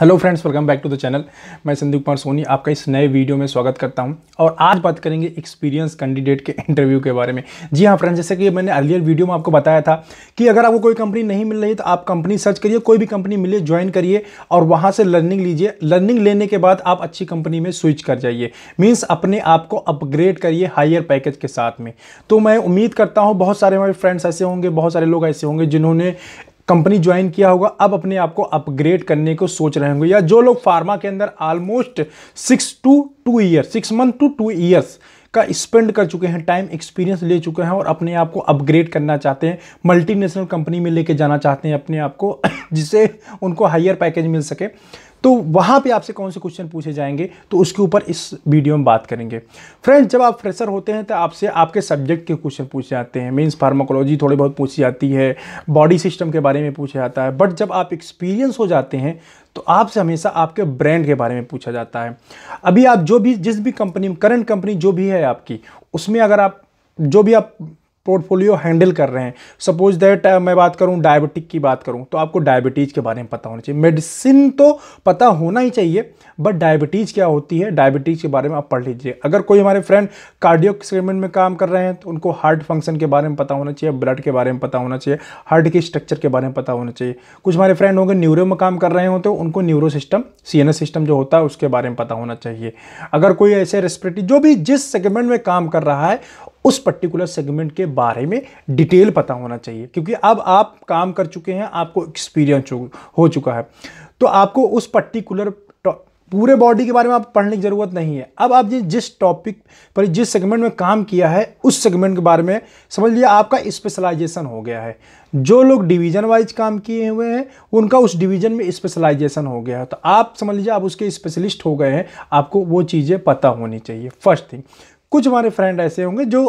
hello friends welcome back to the channel मैं संदीप कुमार सोनी आपका इस नए वीडियो में स्वागत करता हूं और आज बात करेंगे एक्सपीरियंस कैंडिडेट के इंटरव्यू के बारे में जी हां फ्रेंड्स जैसे कि मैंने अर्लियर वीडियो में आपको बताया था कि अगर आपको कोई कंपनी नहीं मिल रही तो आप कंपनी सर्च करिए कोई भी कंपनी मिले ज्वाइन करिए और वहाँ से लर्निंग लीजिए लर्निंग लेने के बाद आप अच्छी कंपनी में स्विच कर जाइए मीन्स अपने आप को अपग्रेड करिए हायर पैकेज के साथ में तो मैं उम्मीद करता हूँ बहुत सारे हमारे फ्रेंड्स ऐसे होंगे बहुत सारे लोग ऐसे होंगे जिन्होंने कंपनी ज्वाइन किया होगा अब अपने आप को अपग्रेड करने को सोच रहे होंगे या जो लोग फार्मा के अंदर almost six to two year six month to two years का स्पेंड कर चुके हैं टाइम एक्सपीरियंस ले चुके हैं और अपने आप को अपग्रेड करना चाहते हैं मल्टीनेशनल कंपनी में लेके जाना चाहते हैं अपने आप को जिससे उनको हायर पैकेज मिल सके तो वहाँ पे आपसे कौन से क्वेश्चन पूछे जाएंगे तो उसके ऊपर इस वीडियो में बात करेंगे फ्रेंड्स जब आप फ्रेशर होते हैं तो आपसे आपके सब्जेक्ट के क्वेश्चन पूछे जाते हैं मीन्स फार्माकोलॉजी थोड़ी बहुत पूछी जाती है बॉडी सिस्टम के बारे में पूछा जाता है बट जब आप एक्सपीरियंस हो जाते हैं तो आपसे हमेशा आपके ब्रांड के बारे में पूछा जाता है अभी आप जो भी जिस भी कंपनी में करंट कंपनी जो भी है आपकी उसमें अगर आप जो भी आप पोर्टफोलियो हैंडल कर रहे हैं सपोज दैट uh, मैं बात करूं डायबिटिक की बात करूं तो आपको डायबिटीज़ के बारे में पता होना चाहिए मेडिसिन तो पता होना ही चाहिए बट डायबिटीज़ क्या होती है डायबिटीज़ के बारे में आप पढ़ लीजिए अगर कोई हमारे फ्रेंड कार्डियो सेगमेंट में काम कर रहे हैं तो उनको हार्ट फंक्शन के बारे में पता होना चाहिए ब्लड के बारे में पता होना चाहिए हार्ट के स्ट्रक्चर के बारे में पता होना चाहिए कुछ हमारे फ्रेंड होंगे न्यूरो में काम कर रहे हो तो उनको न्यूरो सिस्टम सी सिस्टम जो होता है उसके बारे में पता होना चाहिए अगर कोई ऐसे रेस्पिरेटरी जो भी जिस सेगमेंट में काम कर रहा है उस पर्टिकुलर सेगमेंट के बारे में डिटेल पता होना चाहिए क्योंकि अब आप काम कर चुके हैं आपको एक्सपीरियंस हो चुका है तो आपको उस पर्टिकुलर पूरे बॉडी के बारे में आप पढ़ने की ज़रूरत नहीं है अब आप जिस टॉपिक पर जिस सेगमेंट में काम किया है उस सेगमेंट के बारे में समझ लिया आपका स्पेशलाइजेशन हो गया है जो लोग डिवीजन वाइज काम किए हुए हैं उनका उस डिवीजन में स्पेशलाइजेशन हो गया है तो आप समझ लीजिए आप उसके स्पेशलिस्ट हो गए हैं आपको वो चीज़ें पता होनी चाहिए फर्स्ट थिंग कुछ हमारे फ्रेंड ऐसे होंगे जो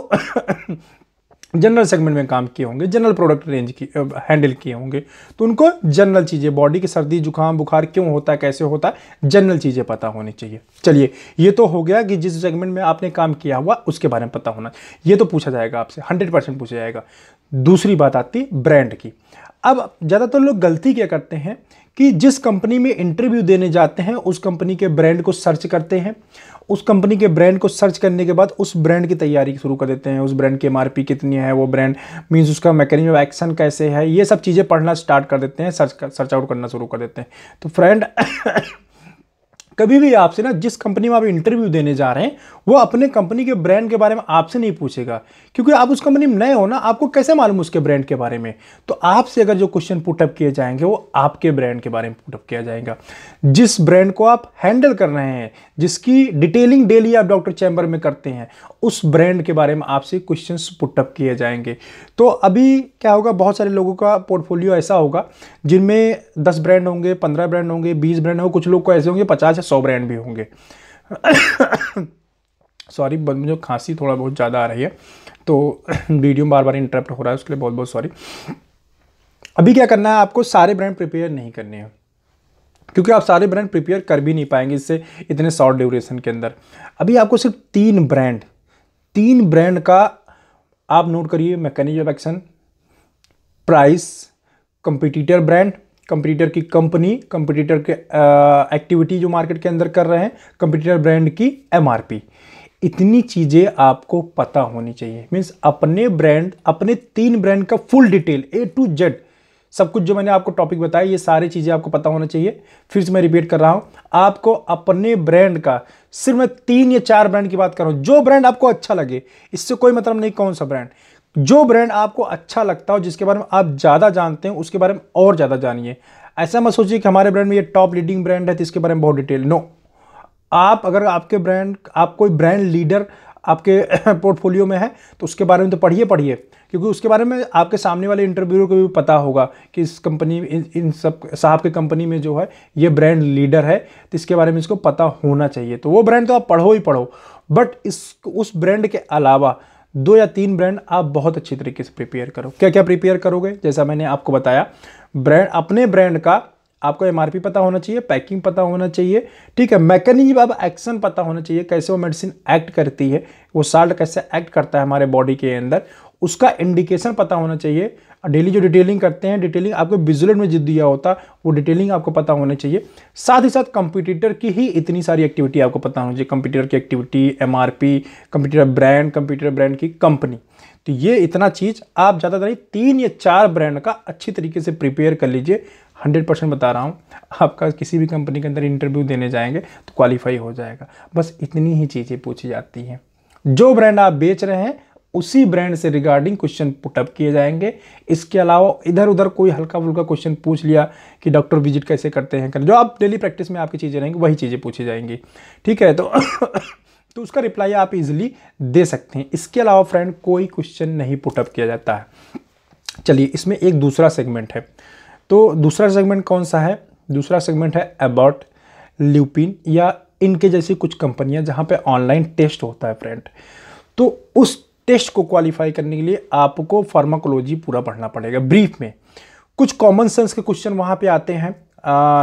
जनरल सेगमेंट में काम किए होंगे जनरल प्रोडक्ट रेंज की हैंडल किए होंगे तो उनको जनरल चीज़ें बॉडी की सर्दी जुकाम बुखार क्यों होता है कैसे होता है जनरल चीज़ें पता होनी चाहिए चलिए ये तो हो गया कि जिस सेगमेंट में आपने काम किया हुआ उसके बारे में पता होना ये तो पूछा जाएगा आपसे हंड्रेड परसेंट पूछा जाएगा दूसरी बात आती ब्रांड की अब ज़्यादातर तो लोग गलती क्या करते हैं कि जिस कंपनी में इंटरव्यू देने जाते हैं उस कंपनी के ब्रांड को सर्च करते हैं उस कंपनी के ब्रांड को सर्च करने के बाद उस ब्रांड की तैयारी शुरू कर देते हैं उस ब्रांड की एम कितनी है वो ब्रांड मीन्स उसका मैकेनिज्म ऑफ एक्शन कैसे है ये सब चीज़ें पढ़ना स्टार्ट कर देते हैं सर्च कर सर्च आउट करना शुरू कर देते हैं तो फ्रेंड कभी भी आपसे ना जिस कंपनी में आप इंटरव्यू देने जा रहे हैं वो अपने कंपनी के ब्रांड के बारे में आपसे नहीं पूछेगा क्योंकि आप उस कंपनी में नए हो ना आपको कैसे मालूम उसके ब्रांड के बारे में तो आपसे अगर जो क्वेश्चन पुटअप किए जाएंगे वो आपके ब्रांड के बारे में पुटअप किया जाएगा जिस ब्रांड को आप हैंडल कर रहे हैं जिसकी डिटेलिंग डेली आप डॉक्टर चैम्बर में करते हैं उस ब्रांड के बारे में आपसे क्वेश्चन पुटअप किए जाएंगे तो अभी क्या होगा बहुत सारे लोगों का पोर्टफोलियो ऐसा होगा जिनमें दस ब्रांड होंगे पंद्रह ब्रांड होंगे बीस ब्रांड होंगे कुछ लोग को ऐसे होंगे पचास सौ ब्रांड भी होंगे सॉरी मुझे खांसी थोड़ा बहुत ज़्यादा आ रही है तो वीडियो बार बार इंटरप्ट हो रहा है उसके लिए बहुत बहुत सॉरी अभी क्या करना है आपको सारे ब्रांड प्रिपेयर नहीं करने हैं क्योंकि आप सारे ब्रांड प्रिपेयर कर भी नहीं पाएंगे इससे इतने शॉर्ट ड्यूरेशन के अंदर अभी आपको सिर्फ तीन ब्रांड तीन ब्रांड का आप नोट करिए mechanism action price competitor brand competitor की कंपनी कंपटीटर के एक्टिविटी जो मार्केट के अंदर कर रहे हैं कंपटीटर ब्रांड की एमआरपी इतनी चीज़ें आपको पता होनी चाहिए मीन्स अपने ब्रांड अपने तीन ब्रांड का full detail A to Z सब कुछ जो मैंने आपको टॉपिक बताया ये सारी चीज़ें आपको पता होना चाहिए फिर से मैं रिपीट कर रहा हूँ आपको अपने ब्रांड का सिर्फ मैं तीन या चार ब्रांड की बात कर रहा हूँ जो ब्रांड आपको अच्छा लगे इससे कोई मतलब नहीं कौन सा ब्रांड जो ब्रांड आपको अच्छा लगता हो जिसके बारे में आप ज़्यादा जानते हैं उसके बारे में और ज़्यादा जानिए ऐसा मत सोचिए कि हमारे ब्रांड में ये टॉप लीडिंग ब्रांड है तो इसके बारे में बहुत डिटेल नो आप अगर आपके ब्रांड आप कोई ब्रांड लीडर आपके पोर्टफोलियो में है तो उसके बारे में तो पढ़िए पढ़िए क्योंकि उसके बारे में आपके सामने वाले इंटरव्यू को भी पता होगा कि इस कंपनी इन, इन सब साहब के कंपनी में जो है ये ब्रांड लीडर है तो इसके बारे में इसको पता होना चाहिए तो वो ब्रांड तो आप पढ़ो ही पढ़ो बट इस उस ब्रांड के अलावा दो या तीन ब्रांड आप बहुत अच्छी तरीके से प्रिपेयर करो क्या क्या प्रिपेयर करोगे जैसा मैंने आपको बताया ब्रांड अपने ब्रांड का आपको एम पता होना चाहिए पैकिंग पता होना चाहिए ठीक है मैकेनिज्म अब एक्शन पता होना चाहिए कैसे वो मेडिसिन एक्ट करती है वो साल्ट कैसे एक्ट करता है हमारे बॉडी के अंदर उसका इंडिकेशन पता होना चाहिए डेली जो डिटेलिंग करते हैं डिटेलिंग आपको बिजुलेट में जिद दिया होता वो डिटेलिंग आपको पता होना चाहिए साथ ही साथ कंप्यूटर की ही इतनी सारी एक्टिविटी आपको पता होनी चाहिए कंप्यूटर की एक्टिविटी एम कंप्यूटर ब्रांड कंप्यूटर ब्रांड की कंपनी तो ये इतना चीज़ आप ज़्यादातर तीन या चार ब्रांड का अच्छी तरीके से प्रिपेयर कर लीजिए हंड्रेड परसेंट बता रहा हूँ आपका किसी भी कंपनी के अंदर इंटरव्यू देने जाएंगे तो क्वालिफाई हो जाएगा बस इतनी ही चीज़ें पूछी जाती हैं जो ब्रांड आप बेच रहे हैं उसी ब्रांड से रिगार्डिंग क्वेश्चन पुटअप किए जाएंगे इसके अलावा इधर उधर कोई हल्का फुल्का क्वेश्चन पूछ लिया कि डॉक्टर विजिट कैसे करते हैं जो आप डेली प्रैक्टिस में आपकी चीज़ें रहेंगी वही चीज़ें पूछी जाएंगी ठीक है तो तो उसका रिप्लाई आप इजीली दे सकते हैं इसके अलावा फ्रेंड कोई क्वेश्चन नहीं पुटअप किया जाता है चलिए इसमें एक दूसरा सेगमेंट है तो दूसरा सेगमेंट कौन सा है दूसरा सेगमेंट है अबाउट ल्यूपिन या इनके जैसी कुछ कंपनियां जहां पे ऑनलाइन टेस्ट होता है फ्रेंड तो उस टेस्ट को क्वालिफाई करने के लिए आपको फार्माकोलॉजी पूरा पढ़ना पड़ेगा ब्रीफ में कुछ कॉमन सेंस के क्वेश्चन वहां पे आते हैं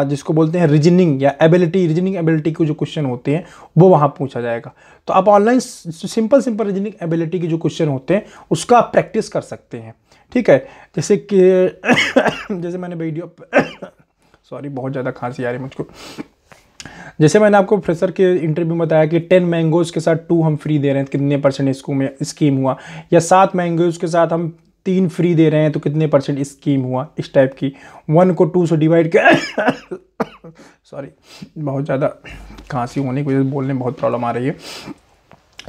जिसको बोलते हैं रीजनिंग या एबिलिटी रीजनिंग एबिलिटी के जो क्वेश्चन होते हैं वो वहाँ पूछा जाएगा तो आप online simple simple reasoning ability के जो क्वेश्चन होते हैं उसका आप प्रैक्टिस कर सकते हैं ठीक है जैसे कि जैसे मैंने वीडियो सॉरी बहुत ज़्यादा खांसी आ रही मुझको जैसे मैंने आपको प्रोफेसर के इंटरव्यू में बताया कि टेन मैंगोज़ के साथ टू हम फ्री दे रहे हैं कितने परसेंट इसको में स्कीम हुआ या सात मैंगोज़ के साथ हम तीन फ्री दे रहे हैं तो कितने परसेंट स्कीम हुआ इस टाइप की वन को टू से डिवाइड कर सॉरी बहुत ज़्यादा खांसी होने की वजह से बोलने में बहुत प्रॉब्लम आ रही है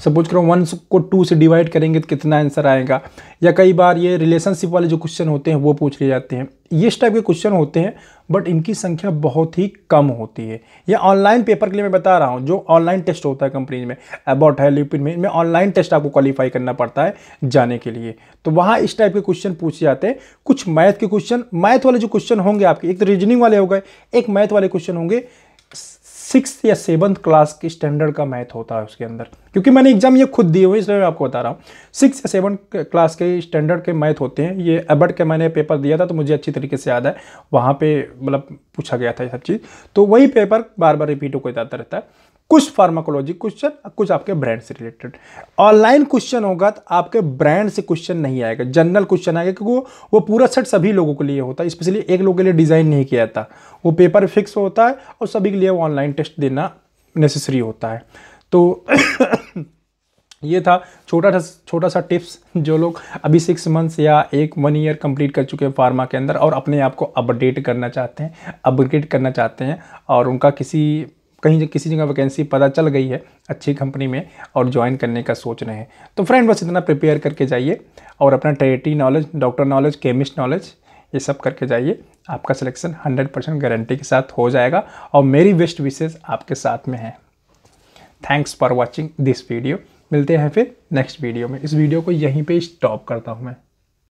सपोज करो वन को टू से डिवाइड करेंगे तो कितना आंसर आएगा या कई बार ये रिलेशनशिप वाले जो क्वेश्चन होते हैं वो पूछ लिए जाते हैं ये इस टाइप के क्वेश्चन होते हैं बट इनकी संख्या बहुत ही कम होती है ये ऑनलाइन पेपर के लिए मैं बता रहा हूँ जो ऑनलाइन टेस्ट होता है कंपनीज में अबाउट है लिपिन में इनमें ऑनलाइन टेस्ट आपको क्वालिफाई करना पड़ता है जाने के लिए तो वहाँ इस टाइप के क्वेश्चन पूछे जाते हैं कुछ मैथ के क्वेश्चन मैथ वाले जो क्वेश्चन होंगे आपके एक तो रीजनिंग वाले हो गए एक मैथ वाले क्वेश्चन होंगे सिक्स या सेवन्थ क्लास की स्टैंडर्ड का मैथ होता है उसके अंदर क्योंकि मैंने एग्जाम ये खुद दिए हुए इसलिए मैं आपको बता रहा हूँ सिक्स या सेवन क्लास के स्टैंडर्ड के मैथ होते हैं ये एबर्ट के मैंने पेपर दिया था तो मुझे अच्छी तरीके से याद है वहाँ पे मतलब पूछा गया था ये सब चीज़ तो वही पेपर बार बार रिपीट होकर जाता रहता है कुछ फार्माकोलॉजी क्वेश्चन कुछ आपके ब्रांड से रिलेटेड ऑनलाइन क्वेश्चन होगा तो आपके ब्रांड से क्वेश्चन नहीं आएगा जनरल क्वेश्चन आएगा क्योंकि वो वो पूरा सेट सभी लोगों के लिए होता है स्पेशली एक लोग के लिए डिज़ाइन नहीं किया जाता वो पेपर फिक्स होता है और सभी के लिए ऑनलाइन टेस्ट देना नेसेसरी होता है तो ये था छोटा सा छोटा सा टिप्स जो लोग अभी सिक्स मंथ्स या एक वन ईयर कंप्लीट कर चुके हैं फार्मा के अंदर और अपने आप को अपडेट करना चाहते हैं अपग्रेड करना चाहते हैं और उनका किसी कहीं किसी जगह वैकेंसी पता चल गई है अच्छी कंपनी में और ज्वाइन करने का सोच रहे हैं तो फ्रेंड बस इतना प्रिपेयर करके जाइए और अपना territory knowledge doctor knowledge chemist knowledge ये सब करके जाइए आपका सिलेक्शन 100 परसेंट गारंटी के साथ हो जाएगा और मेरी बेस्ट विशेष आपके साथ में है thanks for watching this video मिलते हैं फिर नेक्स्ट वीडियो में इस वीडियो को यहीं पे स्टॉप करता हूँ मैं